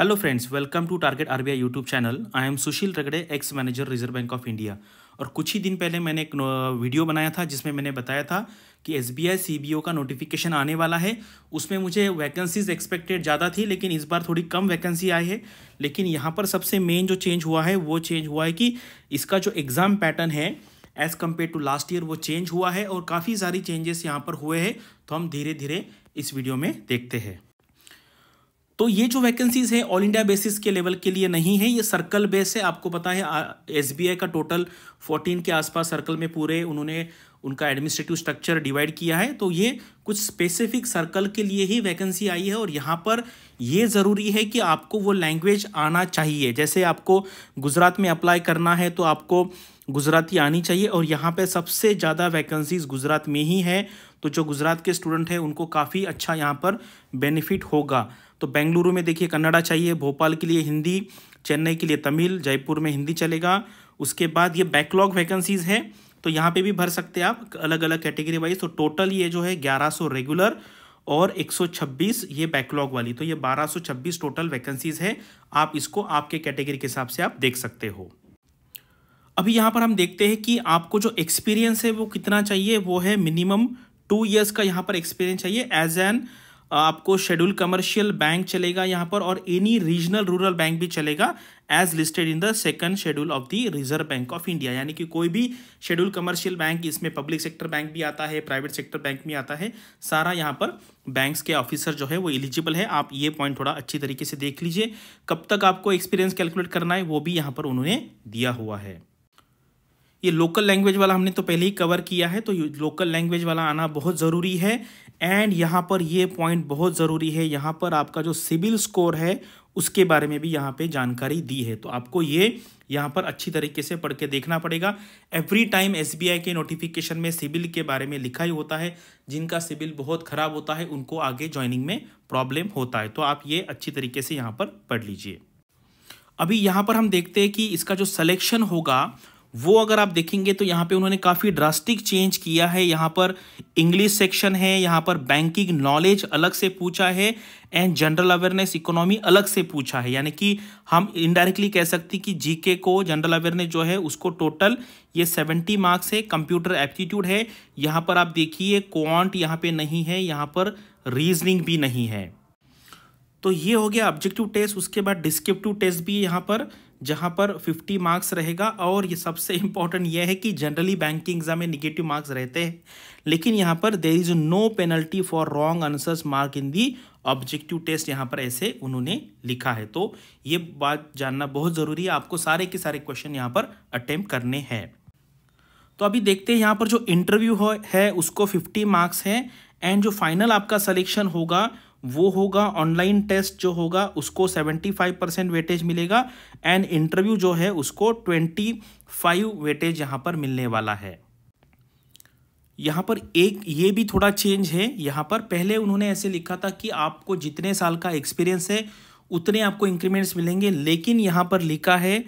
hello welcome to target R B I YouTube channel I am Sushil Ragade ex manager Reserve Bank of India और कुछ ही दिन पहले मैंने एक वीडियो बनाया था जिसमें मैंने बताया था कि एस बी आई का नोटिफिकेशन आने वाला है उसमें मुझे वैकेंसीज एक्सपेक्टेड ज़्यादा थी लेकिन इस बार थोड़ी कम वैकेंसी आई है लेकिन यहाँ पर सबसे मेन जो चेंज हुआ है वो चेंज हुआ है कि इसका जो एग्ज़ाम पैटर्न है as compare to last year वो चेंज हुआ है और काफ़ी सारी चेंजेस यहाँ पर हुए हैं तो हम धीरे धीरे इस वीडियो में देखते हैं तो ये जो वैकेंसीज है ऑल इंडिया बेसिस के लेवल के लिए नहीं है ये सर्कल बेस है आपको पता है एस का टोटल फोर्टीन के आसपास सर्कल में पूरे उन्होंने उनका एडमिनिस्ट्रेटिव स्ट्रक्चर डिवाइड किया है तो ये कुछ स्पेसिफिक सर्कल के लिए ही वैकेंसी आई है और यहाँ पर ये ज़रूरी है कि आपको वो लैंग्वेज आना चाहिए जैसे आपको गुजरात में अप्लाई करना है तो आपको गुजराती आनी चाहिए और यहाँ पे सबसे ज़्यादा वैकेंसीज गुजरात में ही है तो जो गुजरात के स्टूडेंट हैं उनको काफ़ी अच्छा यहाँ पर बेनिफिट होगा तो बेंगलुरु में देखिए कन्नड़ा चाहिए भोपाल के लिए हिंदी चेन्नई के लिए तमिल जयपुर में हिंदी चलेगा उसके बाद ये बैकलॉग वैकेंसीज़ है तो यहाँ पे भी भर सकते हैं आप अलग अलग कैटेगरी वाइज तो टोटल ये जो है 1100 रेगुलर और 126 ये बैकलॉग वाली तो ये 1226 टोटल वैकेंसीज है आप इसको आपके कैटेगरी के हिसाब से आप देख सकते हो अभी यहाँ पर हम देखते हैं कि आपको जो एक्सपीरियंस है वो कितना चाहिए वो है मिनिमम टू ईयर्स का यहाँ पर एक्सपीरियंस चाहिए एज एन आपको शेड्यूल कमर्शियल बैंक चलेगा यहाँ पर और एनी रीजनल रूरल बैंक भी चलेगा as listed in the second schedule of the Reserve Bank of India यानी कि कोई भी शेड्यूल कमर्शियल बैंक इसमें पब्लिक सेक्टर बैंक भी आता है प्राइवेट सेक्टर बैंक भी आता है सारा यहाँ पर बैंक्स के ऑफिसर जो है वो एलिजिबल है आप ये पॉइंट थोड़ा अच्छी तरीके से देख लीजिए कब तक आपको एक्सपीरियंस कैलकुलेट करना है वो भी यहाँ पर उन्होंने दिया हुआ है ये लोकल लैंग्वेज वाला हमने तो पहले ही कवर किया है तो लोकल लैंग्वेज वाला आना बहुत ज़रूरी है एंड यहाँ पर ये पॉइंट बहुत ज़रूरी है यहाँ पर आपका जो सिविल स्कोर है उसके बारे में भी यहाँ पे जानकारी दी है तो आपको ये यहाँ पर अच्छी तरीके से पढ़ के देखना पड़ेगा एवरी टाइम एस के नोटिफिकेशन में सिबिल के बारे में लिखा ही होता है जिनका सिविल बहुत ख़राब होता है उनको आगे ज्वाइनिंग में प्रॉब्लम होता है तो आप ये अच्छी तरीके से यहाँ पर पढ़ लीजिए अभी यहाँ पर हम देखते हैं कि इसका जो सलेक्शन होगा वो अगर आप देखेंगे तो यहाँ पे उन्होंने काफ़ी ड्रास्टिक चेंज किया है यहाँ पर इंग्लिश सेक्शन है यहाँ पर बैंकिंग नॉलेज अलग से पूछा है एंड जनरल अवेयरनेस इकोनॉमी अलग से पूछा है यानी कि हम इनडायरेक्टली कह सकते कि जीके को जनरल अवेयरनेस जो है उसको टोटल ये सेवेंटी मार्क्स है कंप्यूटर एप्टीट्यूड है यहाँ पर आप देखिए क्वांट यहाँ पे नहीं है यहाँ पर रीजनिंग भी नहीं है तो ये हो गया ऑब्जेक्टिव टेस्ट उसके बाद डिस्क्रिप्टिव टेस्ट भी यहाँ पर जहां पर 50 मार्क्स रहेगा और ये सबसे इंपॉर्टेंट यह है कि जनरली बैंकिंग एग्जाम में निगेटिव मार्क्स रहते हैं लेकिन यहाँ पर there is no penalty for wrong answers mark in the objective test यहाँ पर ऐसे उन्होंने लिखा है तो ये बात जानना बहुत ज़रूरी है आपको सारे के सारे क्वेश्चन यहाँ पर अटेम्प करने हैं तो अभी देखते हैं यहाँ पर जो इंटरव्यू है उसको फिफ्टी मार्क्स है एंड जो फाइनल आपका सलेक्शन होगा वो होगा ऑनलाइन टेस्ट जो होगा उसको 75 परसेंट वेटेज मिलेगा एंड इंटरव्यू जो है उसको 25 वेटेज यहाँ पर मिलने वाला है यहाँ पर एक ये भी थोड़ा चेंज है यहाँ पर पहले उन्होंने ऐसे लिखा था कि आपको जितने साल का एक्सपीरियंस है उतने आपको इंक्रीमेंट्स मिलेंगे लेकिन यहाँ पर लिखा है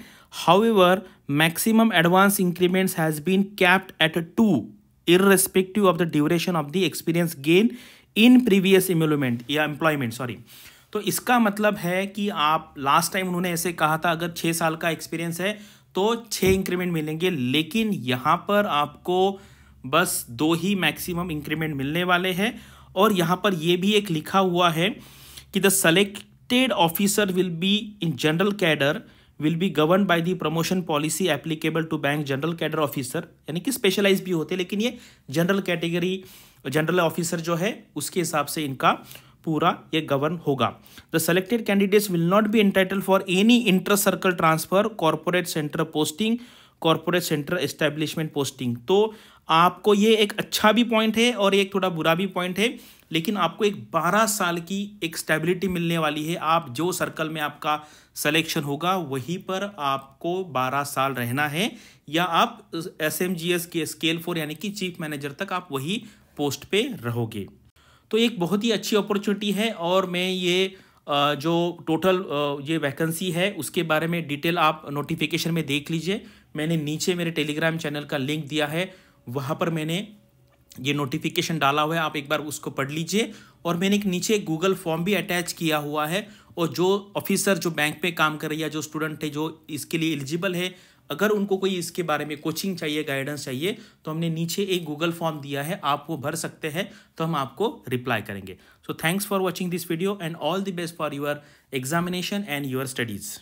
however maximum advance increments has been capped at two irrespective of the duration of the experience gain in previous employment या एम्प्लॉयमेंट सॉरी तो इसका मतलब है कि आप लास्ट टाइम उन्होंने ऐसे कहा था अगर छः साल का एक्सपीरियंस है तो छः इंक्रीमेंट मिलेंगे लेकिन यहाँ पर आपको बस दो ही मैक्सिमम इंक्रीमेंट मिलने वाले हैं और यहाँ पर यह भी एक लिखा हुआ है कि the selected officer will be in general cadre will be govern by the promotion policy applicable to bank general cadre officer यानी कि स्पेशलाइज भी होते हैं लेकिन ये जनरल कैटेगरी जनरल ऑफिसर जो है उसके हिसाब से इनका पूरा ये गवर्न होगा the selected candidates will not be entitle for any inter circle transfer corporate centre posting corporate centre establishment posting तो आपको ये एक अच्छा भी पॉइंट है और एक थोड़ा बुरा भी पॉइंट है लेकिन आपको एक 12 साल की एक स्टेबिलिटी मिलने वाली है आप जो सर्कल में आपका सिलेक्शन होगा वहीं पर आपको 12 साल रहना है या आप एस एम जी एस के स्केल फोर यानी कि चीफ मैनेजर तक आप वही पोस्ट पे रहोगे तो एक बहुत ही अच्छी अपॉर्चुनिटी है और मैं ये जो टोटल ये वैकेंसी है उसके बारे में डिटेल आप नोटिफिकेशन में देख लीजिए मैंने नीचे मेरे टेलीग्राम चैनल का लिंक दिया है वहाँ पर मैंने ये नोटिफिकेशन डाला हुआ है आप एक बार उसको पढ़ लीजिए और मैंने एक नीचे गूगल फॉर्म भी अटैच किया हुआ है और जो ऑफिसर जो बैंक में काम कर रही है जो स्टूडेंट है जो इसके लिए एलिजिबल है अगर उनको कोई इसके बारे में कोचिंग चाहिए गाइडेंस चाहिए तो हमने नीचे एक गूगल फॉर्म दिया है आप वो भर सकते हैं तो हम आपको रिप्लाई करेंगे so thanks for watching this video and all the best for your examination and your studies